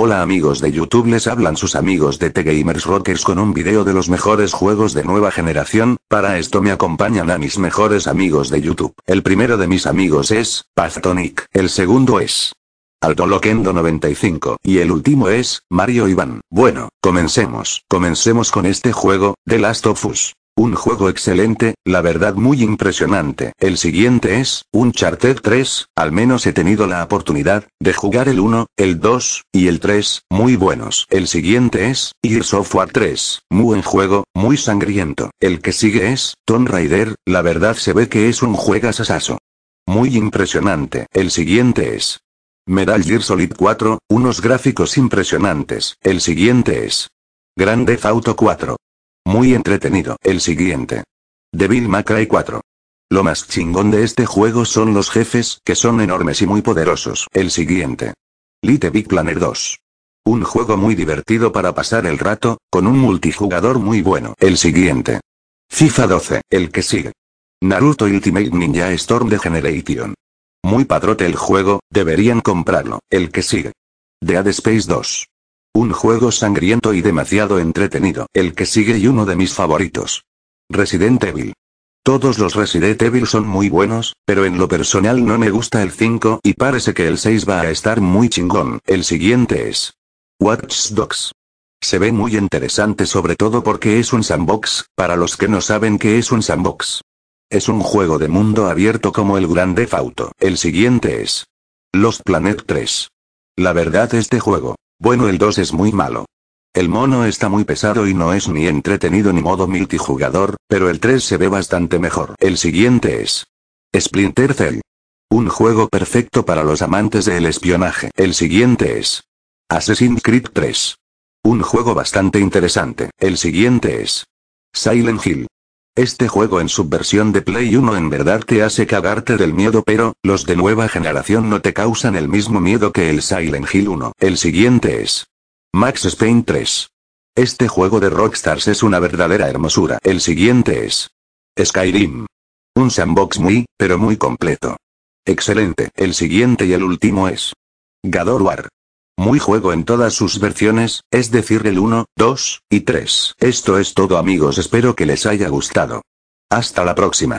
Hola amigos de YouTube les hablan sus amigos de T-Gamers Rockers con un video de los mejores juegos de nueva generación, para esto me acompañan a mis mejores amigos de YouTube. El primero de mis amigos es, Tonic. el segundo es... Alto Loquendo 95, y el último es, Mario Iván. Bueno, comencemos. Comencemos con este juego, The Last of Us. Un juego excelente, la verdad muy impresionante. El siguiente es, un 3, al menos he tenido la oportunidad, de jugar el 1, el 2, y el 3, muy buenos. El siguiente es, Gear Software 3, muy buen juego, muy sangriento. El que sigue es, Tomb Raider, la verdad se ve que es un juegasaso. Muy impresionante. El siguiente es, Medal Gear Solid 4, unos gráficos impresionantes. El siguiente es. Theft Auto 4. Muy entretenido. El siguiente. Devil May Cry 4. Lo más chingón de este juego son los jefes, que son enormes y muy poderosos. El siguiente. Little Big Planner 2. Un juego muy divertido para pasar el rato, con un multijugador muy bueno. El siguiente. FIFA 12, el que sigue. Naruto Ultimate Ninja Storm de Generation. Muy padrote el juego, deberían comprarlo. El que sigue. Dead Space 2. Un juego sangriento y demasiado entretenido, el que sigue y uno de mis favoritos. Resident Evil. Todos los Resident Evil son muy buenos, pero en lo personal no me gusta el 5 y parece que el 6 va a estar muy chingón. El siguiente es Watch Dogs. Se ve muy interesante sobre todo porque es un sandbox, para los que no saben qué es un sandbox. Es un juego de mundo abierto como el Grande Auto. El siguiente es los Planet 3. La verdad este juego, bueno, el 2 es muy malo. El mono está muy pesado y no es ni entretenido ni modo multijugador, pero el 3 se ve bastante mejor. El siguiente es Splinter Cell. Un juego perfecto para los amantes del espionaje. El siguiente es Assassin's Creed 3. Un juego bastante interesante. El siguiente es Silent Hill. Este juego en subversión de Play 1 en verdad te hace cagarte del miedo pero, los de nueva generación no te causan el mismo miedo que el Silent Hill 1. El siguiente es Max Spain 3. Este juego de Rockstars es una verdadera hermosura. El siguiente es Skyrim. Un sandbox muy, pero muy completo. Excelente. El siguiente y el último es God War. Muy juego en todas sus versiones, es decir el 1, 2 y 3. Esto es todo amigos espero que les haya gustado. Hasta la próxima.